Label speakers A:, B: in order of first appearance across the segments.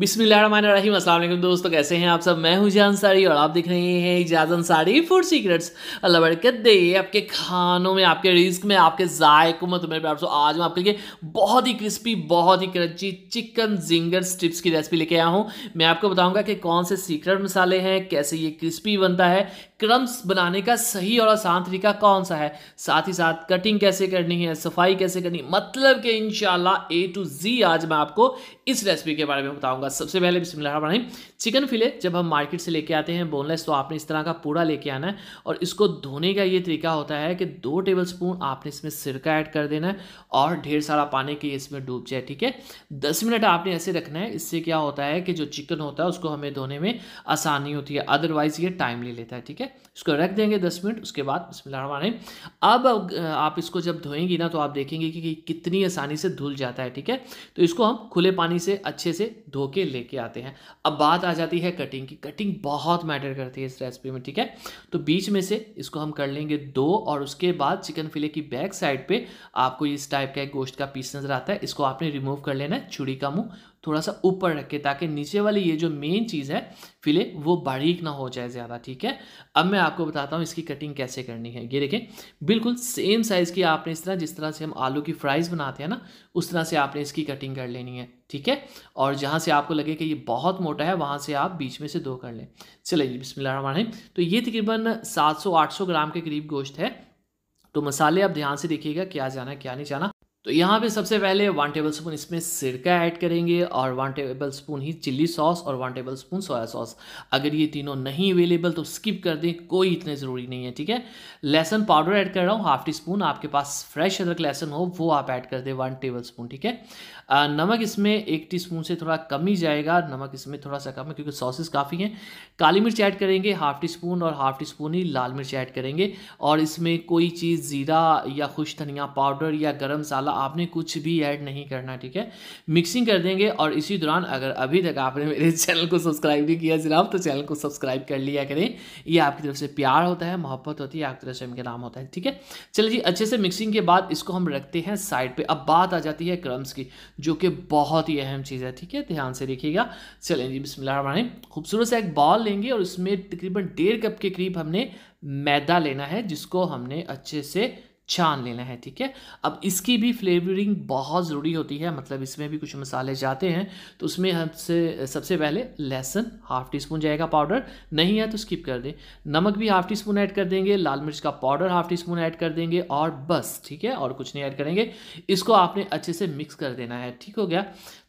A: बिस्मिल्लाहिर्रहमानिर्रहीम अस्सलाम वालेकुम दोस्तों कैसे हैं आप सब मैं हूं जान अंसारी और आप देख रहे हैं इजाज अंसारी फूड सीक्रेट्स अल्लाह बरकत दे आपके खानों में आपके रिस्क में आपके जायकों में तो मेरे प्यार आज मैं आपके लिए बहुत ही क्रिस्पी बहुत ही क्रंची चिकन जिंगर स्ट्रिप्स की रेसिपी लेके आया हूँ मैं आपको बताऊँगा कि कौन से सीक्रेट मसाले हैं कैसे ये क्रिस्पी बनता है क्रम्स बनाने का सही और आसान तरीका कौन सा है साथ ही साथ कटिंग कैसे करनी है सफाई कैसे करनी है मतलब कि इन ए टू जी आज मैं आपको इस रेसिपी के बारे में बताऊंगा सबसे पहले बिस्मिल्लाह चिकन फिले जब हम मार्केट से लेके आते हैं बोनलेस तो आपने इस तरह का पूरा लेके आना है और इसको धोने का ये तरीका होता है कि दो टेबल स्पून आपने इसमें सिरका ऐड कर देना है और ढेर सारा पानी के इसमें डूब जाए ठीक है दस मिनट आपने ऐसे रखना है इससे क्या होता है कि जो चिकन होता है उसको हमें धोने में आसानी होती है अदरवाइज़ ये टाइम ले लेता है ठीक है है इसको रख देंगे दस मिनट उसके बाद बसमान अब आप इसको जब धोएंगी ना तो आप देखेंगे कि, कितनी आसानी से धुल जाता है ठीक है तो इसको हम खुले पानी से अच्छे से धो के लेके आते हैं अब बात आ जाती है कटिंग की कटिंग बहुत मैटर करती है इस रेसिपी में ठीक है तो बीच में से इसको हम कर लेंगे दो और उसके बाद चिकन फिले की बैक साइड पर आपको इस टाइप का गोश्त का पीस नज़र आता है इसको आपने रिमूव कर लेना है छुड़ी का मुँह थोड़ा सा ऊपर रखे ताकि नीचे वाली ये जो मेन चीज़ है फिले वो बारीक ना हो जाए ज़्यादा ठीक है अब मैं आपको बताता हूँ इसकी कटिंग कैसे करनी है ये देखें बिल्कुल सेम साइज़ की आपने इस तरह जिस तरह से हम आलू की फ्राइज़ बनाते हैं ना उस तरह से आपने इसकी कटिंग कर लेनी है ठीक है और जहाँ से आपको लगे कि ये बहुत मोटा है वहाँ से आप बीच में से दो कर लें चलिए बिस्मिल्लाह तो ये तकरीबन 700-800 ग्राम के करीब गोश्त है तो मसाले आप ध्यान से देखिएगा क्या जाना क्या नहीं जाना तो यहाँ पे सबसे पहले वन टेबल स्पून इसमें सिरका ऐड करेंगे और वन टेबल स्पून ही चिल्ली सॉस और one tablespoon soya sauce अगर ये तीनों नहीं अवेलेबल तो स्किप कर दें कोई इतने ज़रूरी नहीं है ठीक है लहसन पाउडर ऐड कर रहा हूँ हाफ टी स्पून आपके पास फ्रेश अदरक लहसन हो वो आप ऐड कर दें वन टेबल स्पून ठीक है नमक इसमें एक टी स्पून से थोड़ा कम ही जाएगा नमक इसमें थोड़ा सा कम है क्योंकि सॉसेज़ काफ़ी हैं काली मिर्च ऐड करेंगे हाफ टी स्पून और हाफ टी स्पून ही लाल मिर्च ऐड करेंगे और इसमें कोई चीज़ ज़ीरा या खुश धनिया पाउडर या गर्म मसाला आपने कुछ भी ऐड नहीं करना ठीक है मिक्सिंग कर देंगे और इसी दौरान अगर अभी तक आपने मेरे चैनल को सब्सक्राइब नहीं किया जनाब तो चैनल को सब्सक्राइब कर लिया करें ये आपकी तरफ से प्यार होता है मोहब्बत होती है आपकी तरफ से नाम होता है ठीक है चलिए जी अच्छे से मिक्सिंग के बाद इसको हम रखते हैं साइड पर अब बात आ जाती है क्रम्स की जो कि बहुत ही अहम चीज़ है ठीक है ध्यान से देखिएगा चलें जी बिस्मिल्लाह खूबसूरत सा एक बॉल लेंगे और उसमें तकरीबन डेढ़ कप के करीब हमने मैदा लेना है जिसको हमने अच्छे से छान लेना है ठीक है अब इसकी भी फ्लेवरिंग बहुत ज़रूरी होती है मतलब इसमें भी कुछ मसाले जाते हैं तो उसमें हमसे सबसे पहले लहसुन हाफ़ टी स्पून जाएगा पाउडर नहीं है तो स्किप कर दें नमक भी हाफ़ टी स्पून ऐड कर देंगे लाल मिर्च का powder half teaspoon add कर देंगे और बस ठीक है और कुछ नहीं ऐड करेंगे इसको आपने अच्छे से मिक्स कर देना है ठीक हो गया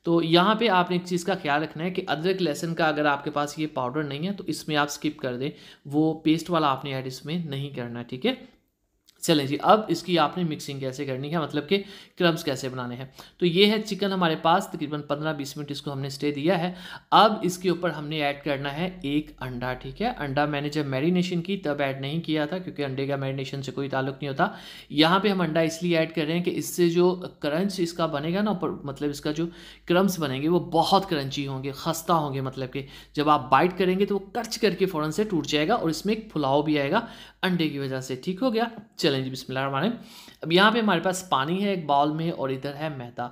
A: तो यहाँ पे आपने एक चीज़ का ख्याल रखना है कि अदरक लहसुन का अगर आपके पास ये पाउडर नहीं है तो इसमें आप स्किप कर दें वो पेस्ट वाला आपने ऐड इसमें नहीं करना ठीक है चले जी अब इसकी आपने मिक्सिंग कैसे करनी है मतलब कि क्रम्स कैसे बनाने हैं तो ये है चिकन हमारे पास तकरीबन पंद्रह बीस मिनट इसको हमने स्टे दिया है अब इसके ऊपर हमने ऐड करना है एक अंडा ठीक है अंडा मैंने जब मैरिनेशन की तब ऐड नहीं किया था क्योंकि अंडे का मैरिनेशन से कोई ताल्लुक नहीं होता यहाँ पर हम अंडा इसलिए ऐड कर रहे हैं कि इससे जो क्रंच इसका बनेगा ना ऊपर मतलब इसका जो क्रम्स बनेंगे वो बहुत क्रंची होंगे खस्ता होंगे मतलब कि जब आप बाइट करेंगे तो वो कर्च करके फ़ौरन से टूट जाएगा और इसमें एक फुलाव भी आएगा अंडे की वजह से ठीक हो गया चले चलें जी बिस्मिल्लाह अब यहाँ पे हमारे पास पानी है एक बाउल में और इधर है मैदा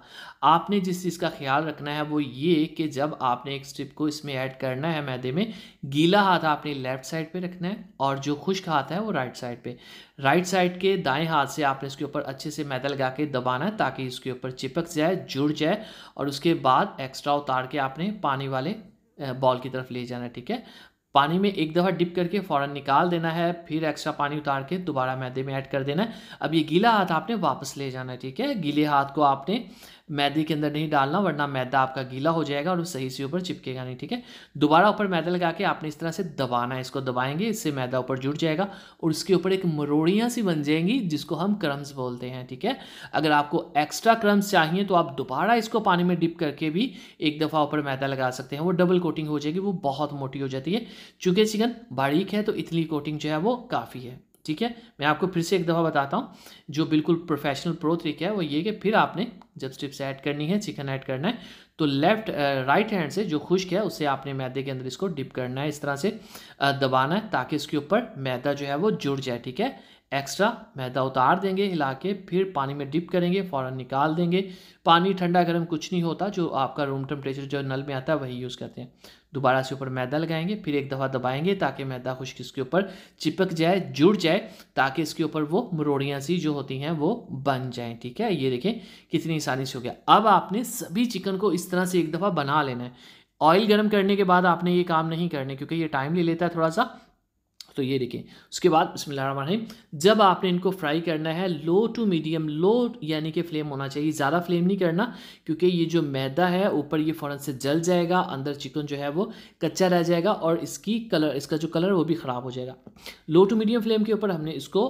A: आपने जिस चीज़ का ख्याल रखना है वो ये कि जब आपने एक स्ट्रिप को इसमें ऐड करना है मैदे में गीला हाथ आपने लेफ़्ट साइड पे रखना है और जो खुश्क हाथ है वो राइट साइड पे राइट साइड के दाएं हाथ से आपने इसके ऊपर अच्छे से मैदा लगा के दबाना है ताकि इसके ऊपर चिपक जाए जुड़ जाए और उसके बाद एक्स्ट्रा उतार के आपने पानी वाले बॉल की तरफ ले जाना ठीक है पानी में एक दफ़ा डिप करके फ़ौरन निकाल देना है फिर एक्स्ट्रा पानी उतार के दोबारा मैदे में ऐड कर देना है अब ये गीला हाथ आपने वापस ले जाना है ठीक है गीले हाथ को आपने मैदे के अंदर नहीं डालना वरना मैदा आपका गीला हो जाएगा और सही से ऊपर चिपकेगा नहीं ठीक है दोबारा ऊपर मैदा लगा के आपने इस तरह से दबाना है इसको दबाएंगे इससे मैदा ऊपर जुड़ जाएगा और उसके ऊपर एक मरोड़ियाँ सी बन जाएंगी जिसको हम क्रम्स बोलते हैं ठीक है अगर आपको एक्स्ट्रा क्रम्स चाहिए तो आप दोबारा इसको पानी में डिप करके भी एक दफ़ा ऊपर मैदा लगा सकते हैं वो डबल कोटिंग हो जाएगी वो बहुत मोटी हो जाती है चूँकि चिकन बारीक है तो इतनी कोटिंग जो है वो काफ़ी है ठीक है मैं आपको फिर से एक दफ़ा बताता हूँ जो बिल्कुल प्रोफेशनल प्रो थ्रिक है वो ये कि फिर आपने जब स्ट्रिप्स ऐड करनी है चिकन ऐड करना है तो लेफ्ट राइट हैंड से जो खुश्क है उसे आपने मैदे के अंदर इसको डिप करना है इस तरह से दबाना है ताकि इसके ऊपर मैदा जो है वो जुड़ जाए ठीक है एक्स्ट्रा मैदा उतार देंगे हिला के फिर पानी में डिप करेंगे फ़ौर निकाल देंगे पानी ठंडा गर्म कुछ नहीं होता जो आपका रूम टेम्परेचर जो नल में आता है वही यूज़ करते हैं दोबारा से ऊपर मैदा लगाएंगे फिर एक दफ़ा दबाएंगे ताकि मैदा खुश्क इसके ऊपर चिपक जाए जुड़ जाए ताकि इसके ऊपर वो मरोड़ियाँ सी जो होती हैं वो बन जाएँ ठीक है ये देखें कितनी आसानी से हो गया अब आपने सभी चिकन को इस तरह से एक दफ़ा बना लेना है ऑयल गर्म करने के बाद आपने ये काम नहीं करने क्योंकि ये टाइम ले लेता है थोड़ा सा तो ये देखें उसके बाद बसमीम जब आपने इनको फ्राई करना है लो टू मीडियम लो यानी कि फ्लेम होना चाहिए ज़्यादा फ्लेम नहीं करना क्योंकि ये जो मैदा है ऊपर ये फ़ौरन से जल जाएगा अंदर चिकन जो है वो कच्चा रह जाएगा और इसकी कलर इसका जो कलर वो भी ख़राब हो जाएगा लो टू मीडियम फ्लेम के ऊपर हमने इसको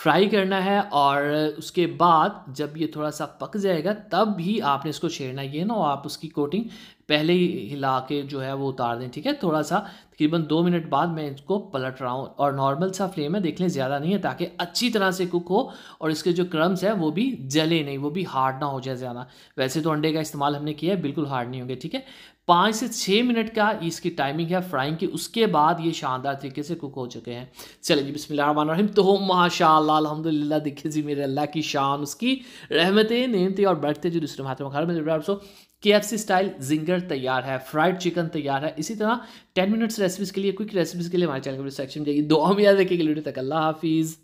A: फ्राई करना है और उसके बाद जब ये थोड़ा सा पक जाएगा तब भी आपने इसको छेड़ना ये ना आप उसकी कोटिंग पहले ही हिला के जो है वो उतार दें ठीक है थोड़ा सा तकरीबन दो मिनट बाद मैं इसको पलट रहा हूँ और नॉर्मल सा फ्लेम है देख लें ज़्यादा नहीं है ताकि अच्छी तरह से कुक हो और इसके जो क्रम्स है वो भी जले नहीं वो भी हार्ड ना हो जाए ज़्यादा वैसे तो अंडे का इस्तेमाल हमने किया है बिल्कुल हार्ड नहीं होंगे ठीक है पाँच से छः मिनट का इसकी टाइमिंग है फ्राइंग की उसके बाद ये शानदार तरीके से कुक हो चुके हैं चलिए जी बिस्मिल्लाह तो माशा अलहमदिल्ला देखिए जी मेरे अल्लाह की शान उसकी रहमतें नियमतें और बैठते जो दूसरे महात्मा में रहे के एफ सी स्टाइल जिंगर तैयार है फ्राइड चिकन तैयार है इसी तरह टेन मिनट्स रेसिपीज़ के लिए क्विक रेसिपीज़ के लिए हमारे चैनल सेक्शन जाइए दो हम याद रखेंगे वीडियो तक अल्लाह हाफिज़